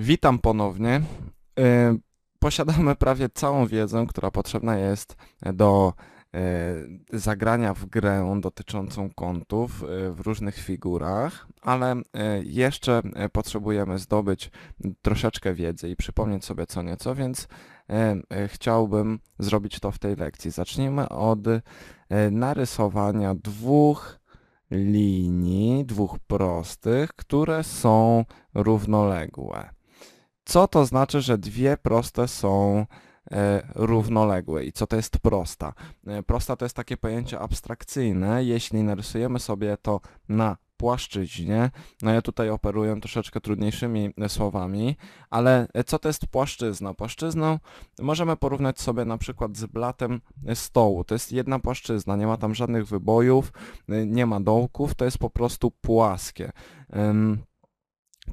Witam ponownie. E, posiadamy prawie całą wiedzę, która potrzebna jest do e, zagrania w grę dotyczącą kątów e, w różnych figurach, ale jeszcze potrzebujemy zdobyć troszeczkę wiedzy i przypomnieć sobie co nieco, więc chciałbym zrobić to w tej lekcji. Zacznijmy od narysowania dwóch linii, dwóch prostych, które są równoległe co to znaczy, że dwie proste są e, równoległe. I co to jest prosta? E, prosta to jest takie pojęcie abstrakcyjne. Jeśli narysujemy sobie to na płaszczyźnie, no ja tutaj operuję troszeczkę trudniejszymi e, słowami, ale co to jest płaszczyzna? Płaszczyzną możemy porównać sobie na przykład z blatem stołu. To jest jedna płaszczyzna, nie ma tam żadnych wybojów, nie ma dołków, to jest po prostu płaskie.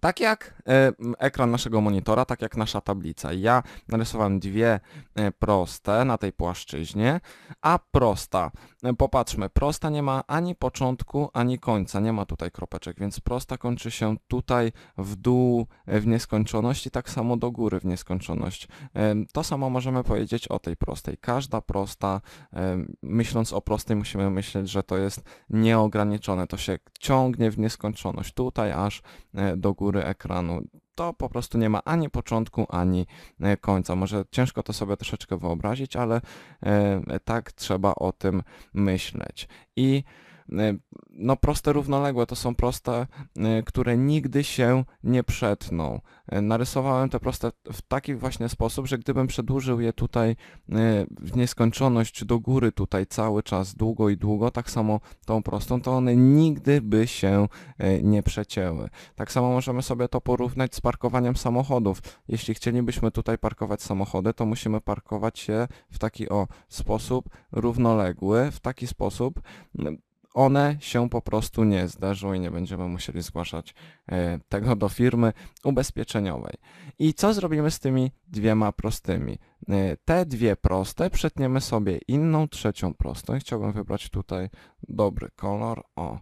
Tak jak e, ekran naszego monitora, tak jak nasza tablica. Ja narysowałem dwie e, proste na tej płaszczyźnie, a prosta, e, popatrzmy, prosta nie ma ani początku, ani końca, nie ma tutaj kropeczek, więc prosta kończy się tutaj w dół w nieskończoność i tak samo do góry w nieskończoność. To samo możemy powiedzieć o tej prostej. Każda prosta, myśląc o prostej musimy myśleć, że to jest nieograniczone, to się ciągnie w nieskończoność, tutaj aż do góry góry ekranu. To po prostu nie ma ani początku, ani e, końca. Może ciężko to sobie troszeczkę wyobrazić, ale e, tak trzeba o tym myśleć. I Y, no proste równoległe to są proste, y, które nigdy się nie przetną. Y, narysowałem te proste w taki właśnie sposób, że gdybym przedłużył je tutaj w nieskończoność do góry tutaj cały czas długo i długo, tak samo tą prostą, to one nigdy by się nie przecięły. Tak samo możemy sobie to porównać z parkowaniem samochodów. Jeśli chcielibyśmy tutaj parkować samochody, to musimy parkować je w taki o sposób równoległy, w taki sposób, one się po prostu nie zdarzą i nie będziemy musieli zgłaszać e, tego do firmy ubezpieczeniowej. I co zrobimy z tymi dwiema prostymi? E, te dwie proste przetniemy sobie inną trzecią prostą. Chciałbym wybrać tutaj dobry kolor. O.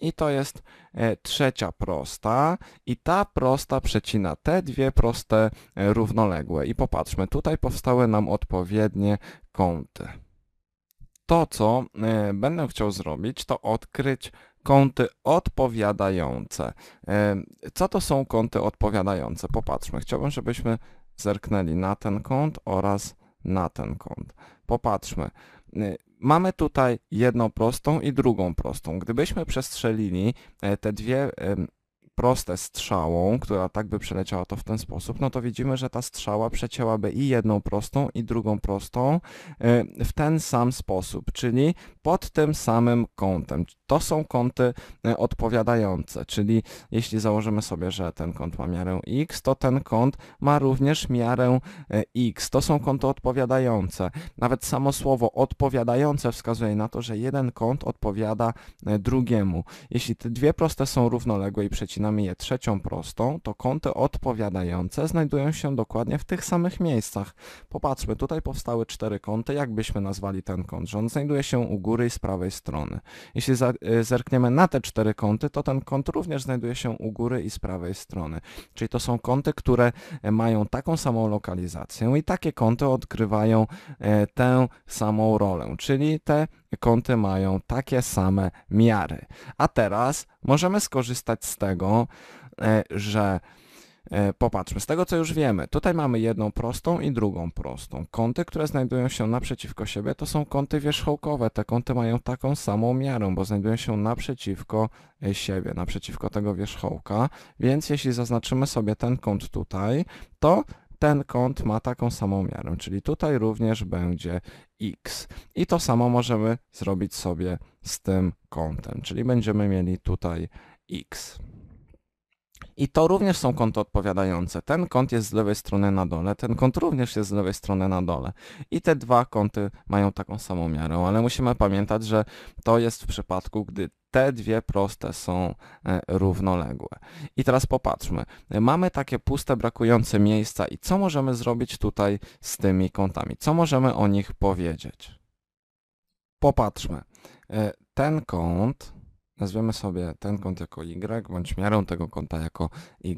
I to jest e, trzecia prosta i ta prosta przecina te dwie proste równoległe. I popatrzmy, tutaj powstały nam odpowiednie kąty to, co e, będę chciał zrobić, to odkryć kąty odpowiadające. E, co to są kąty odpowiadające? Popatrzmy. Chciałbym, żebyśmy zerknęli na ten kąt oraz na ten kąt. Popatrzmy. E, mamy tutaj jedną prostą i drugą prostą. Gdybyśmy przestrzelili te dwie proste strzałą, która tak by przeleciała to w ten sposób, no to widzimy, że ta strzała przecięłaby i jedną prostą, i drugą prostą e, w ten sam sposób, czyli pod tym samym kątem. To są kąty e, odpowiadające, czyli jeśli założymy sobie, że ten kąt ma miarę x, to ten kąt ma również miarę e, x. To są kąty odpowiadające. Nawet samo słowo odpowiadające wskazuje na to, że jeden kąt odpowiada drugiemu. Jeśli te dwie proste są równoległe i przecinane, znamię trzecią prostą, to kąty odpowiadające znajdują się dokładnie w tych samych miejscach. Popatrzmy, tutaj powstały cztery kąty, jakbyśmy nazwali ten kąt, że on znajduje się u góry i z prawej strony. Jeśli y, zerkniemy na te cztery kąty, to ten kąt również znajduje się u góry i z prawej strony. Czyli to są kąty, które e, mają taką samą lokalizację i takie kąty odgrywają e, tę samą rolę, czyli te kąty mają takie same miary. A teraz możemy skorzystać z tego, E, że e, Popatrzmy, z tego co już wiemy, tutaj mamy jedną prostą i drugą prostą. Kąty, które znajdują się naprzeciwko siebie, to są kąty wierzchołkowe. Te kąty mają taką samą miarę, bo znajdują się naprzeciwko e, siebie, naprzeciwko tego wierzchołka. Więc jeśli zaznaczymy sobie ten kąt tutaj, to ten kąt ma taką samą miarę, czyli tutaj również będzie x. I to samo możemy zrobić sobie z tym kątem, czyli będziemy mieli tutaj x. I to również są kąty odpowiadające. Ten kąt jest z lewej strony na dole, ten kąt również jest z lewej strony na dole. I te dwa kąty mają taką samą miarę, ale musimy pamiętać, że to jest w przypadku, gdy te dwie proste są e, równoległe. I teraz popatrzmy. Mamy takie puste, brakujące miejsca i co możemy zrobić tutaj z tymi kątami? Co możemy o nich powiedzieć? Popatrzmy. E, ten kąt nazwiemy sobie ten kąt jako y, bądź miarę tego kąta jako y,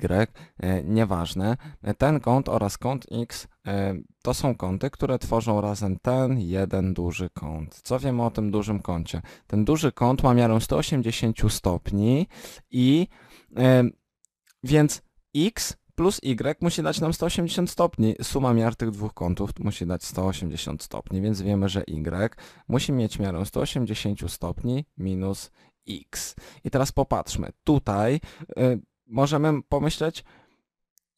e, nieważne, ten kąt oraz kąt x e, to są kąty, które tworzą razem ten jeden duży kąt. Co wiemy o tym dużym kącie? Ten duży kąt ma miarę 180 stopni i e, więc x plus y musi dać nam 180 stopni. Suma miar tych dwóch kątów musi dać 180 stopni, więc wiemy, że y musi mieć miarę 180 stopni minus X. I teraz popatrzmy, tutaj y, możemy pomyśleć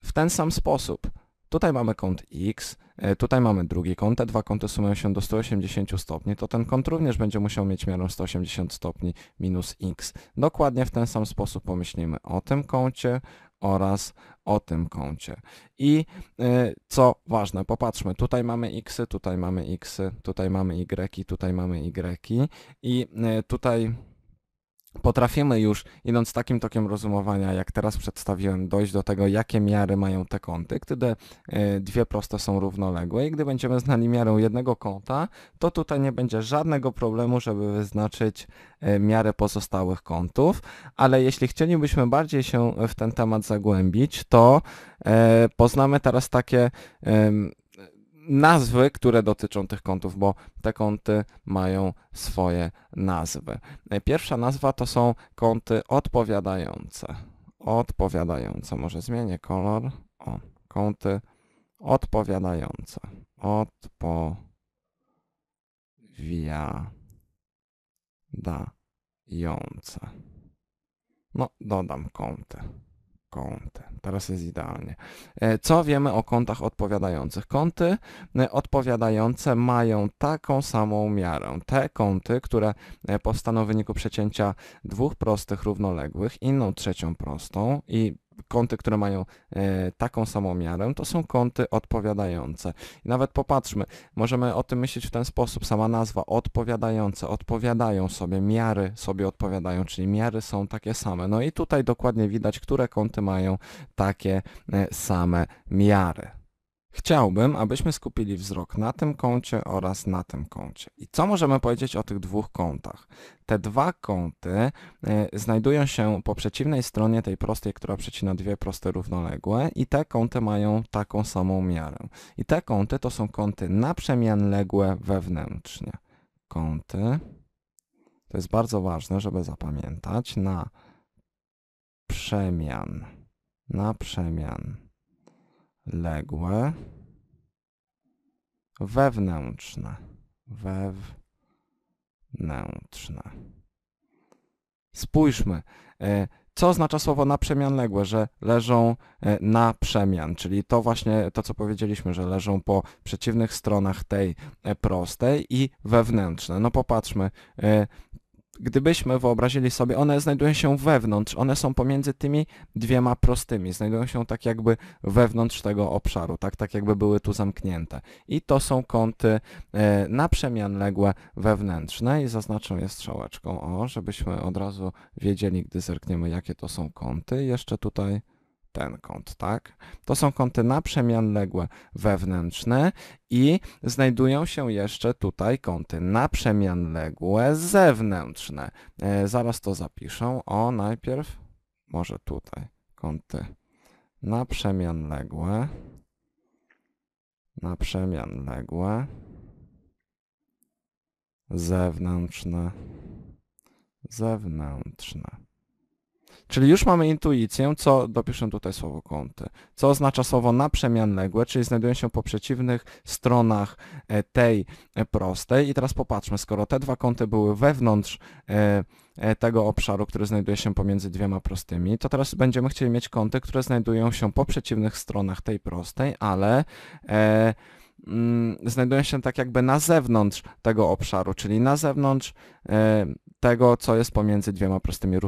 w ten sam sposób. Tutaj mamy kąt X, y, tutaj mamy drugi kąt, te dwa kąty sumują się do 180 stopni, to ten kąt również będzie musiał mieć miarę 180 stopni minus X. Dokładnie w ten sam sposób pomyślimy o tym kącie oraz o tym kącie. I y, co ważne, popatrzmy, tutaj mamy x, tutaj mamy x, tutaj mamy y, tutaj mamy y i y, tutaj potrafimy już, idąc takim tokiem rozumowania, jak teraz przedstawiłem, dojść do tego, jakie miary mają te kąty, gdy e, dwie proste są równoległe i gdy będziemy znali miarę jednego kąta, to tutaj nie będzie żadnego problemu, żeby wyznaczyć e, miarę pozostałych kątów, ale jeśli chcielibyśmy bardziej się w ten temat zagłębić, to e, poznamy teraz takie nazwy, które dotyczą tych kątów, bo te kąty mają swoje nazwy. E, pierwsza nazwa to są kąty odpowiadające. Odpowiadające. Może zmienię kolor. O, kąty odpowiadające. Odpowiadające. No, dodam kąty. Teraz jest idealnie. E, co wiemy o kątach odpowiadających? Kąty e, odpowiadające mają taką samą miarę. Te kąty, które e, powstaną w wyniku przecięcia dwóch prostych równoległych, inną trzecią prostą i konty, które mają e, taką samą miarę, to są kąty odpowiadające. I nawet popatrzmy, możemy o tym myśleć w ten sposób. Sama nazwa odpowiadające, odpowiadają sobie, miary sobie odpowiadają, czyli miary są takie same. No i tutaj dokładnie widać, które kąty mają takie e, same miary. Chciałbym, abyśmy skupili wzrok na tym kącie oraz na tym kącie. I co możemy powiedzieć o tych dwóch kątach? Te dwa kąty e, znajdują się po przeciwnej stronie tej prostej, która przecina dwie proste równoległe i te kąty mają taką samą miarę. I te kąty to są kąty naprzemienległe wewnętrznie. Kąty, to jest bardzo ważne, żeby zapamiętać, na przemian, na przemian ległe, wewnętrzne, wewnętrzne. Spójrzmy, e, co oznacza słowo naprzemianległe, że leżą e, na przemian, czyli to właśnie to, co powiedzieliśmy, że leżą po przeciwnych stronach tej e, prostej i wewnętrzne. No popatrzmy, gdybyśmy wyobrazili sobie, one znajdują się wewnątrz, one są pomiędzy tymi dwiema prostymi, znajdują się tak jakby wewnątrz tego obszaru, tak, tak jakby były tu zamknięte. I to są kąty e, naprzemianległe wewnętrzne i zaznaczę je strzałeczką, o, żebyśmy od razu wiedzieli, gdy zerkniemy, jakie to są kąty. Jeszcze tutaj ten kąt, tak? To są kąty naprzemianległe wewnętrzne i znajdują się jeszcze tutaj kąty naprzemianległe zewnętrzne. E, zaraz to zapiszę. O, najpierw może tutaj kąty naprzemianległe, naprzemianległe, zewnętrzne zewnętrzne Czyli już mamy intuicję, co, dopiszę tutaj słowo kąty, co oznacza słowo naprzemienległe, czyli znajdują się po przeciwnych stronach e, tej e, prostej. I teraz popatrzmy, skoro te dwa kąty były wewnątrz e, tego obszaru, który znajduje się pomiędzy dwiema prostymi, to teraz będziemy chcieli mieć kąty, które znajdują się po przeciwnych stronach tej prostej, ale... E, Mm, znajdują się tak jakby na zewnątrz tego obszaru, czyli na zewnątrz e, tego, co jest pomiędzy dwiema prostymi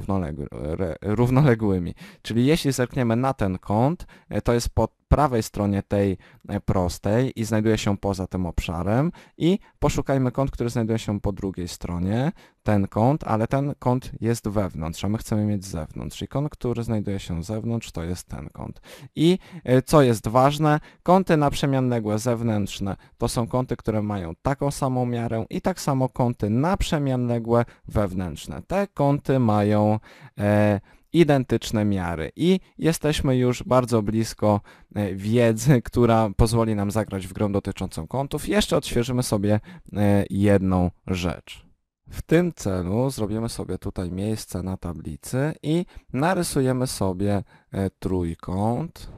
równoległymi. Czyli jeśli zerkniemy na ten kąt, e, to jest pod prawej stronie tej e, prostej i znajduje się poza tym obszarem i poszukajmy kąt, który znajduje się po drugiej stronie, ten kąt, ale ten kąt jest wewnątrz, a my chcemy mieć zewnątrz i kąt, który znajduje się z zewnątrz to jest ten kąt. I e, co jest ważne, kąty naprzemianległe zewnętrzne to są kąty, które mają taką samą miarę i tak samo kąty naprzemianległe wewnętrzne. Te kąty mają... E, identyczne miary i jesteśmy już bardzo blisko e, wiedzy, która pozwoli nam zagrać w grę dotyczącą kątów. Jeszcze odświeżymy sobie e, jedną rzecz. W tym celu zrobimy sobie tutaj miejsce na tablicy i narysujemy sobie e, trójkąt.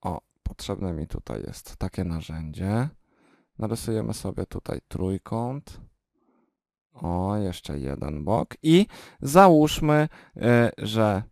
O, potrzebne mi tutaj jest takie narzędzie. Narysujemy sobie tutaj trójkąt. O, jeszcze jeden bok. I załóżmy, że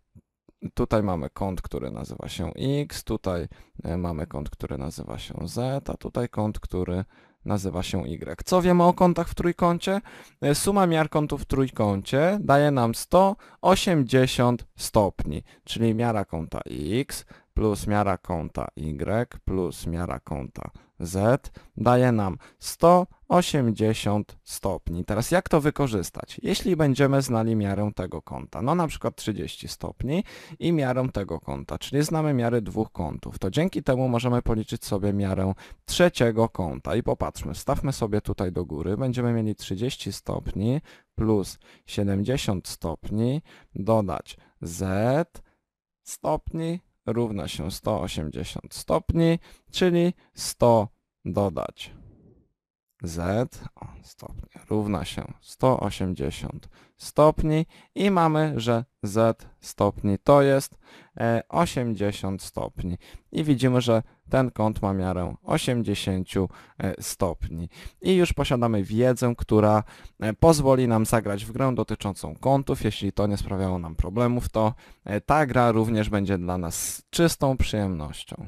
tutaj mamy kąt, który nazywa się x, tutaj e, mamy kąt, który nazywa się z, a tutaj kąt, który nazywa się y. Co wiemy o kątach w trójkącie? E, suma miar kątów w trójkącie daje nam 180 stopni, czyli miara kąta x plus miara kąta y plus miara kąta z daje nam 180 stopni. Teraz jak to wykorzystać? Jeśli będziemy znali miarę tego kąta, no na przykład 30 stopni i miarę tego kąta, czyli znamy miary dwóch kątów, to dzięki temu możemy policzyć sobie miarę trzeciego kąta. I popatrzmy, stawmy sobie tutaj do góry, będziemy mieli 30 stopni plus 70 stopni, dodać z stopni równa się 180 stopni, czyli 100 dodać z o, równa się 180 stopni i mamy, że z stopni to jest 80 e, stopni. I widzimy, że ten kąt ma miarę 80 e, stopni. I już posiadamy wiedzę, która e, pozwoli nam zagrać w grę dotyczącą kątów. Jeśli to nie sprawiało nam problemów, to e, ta gra również będzie dla nas czystą przyjemnością.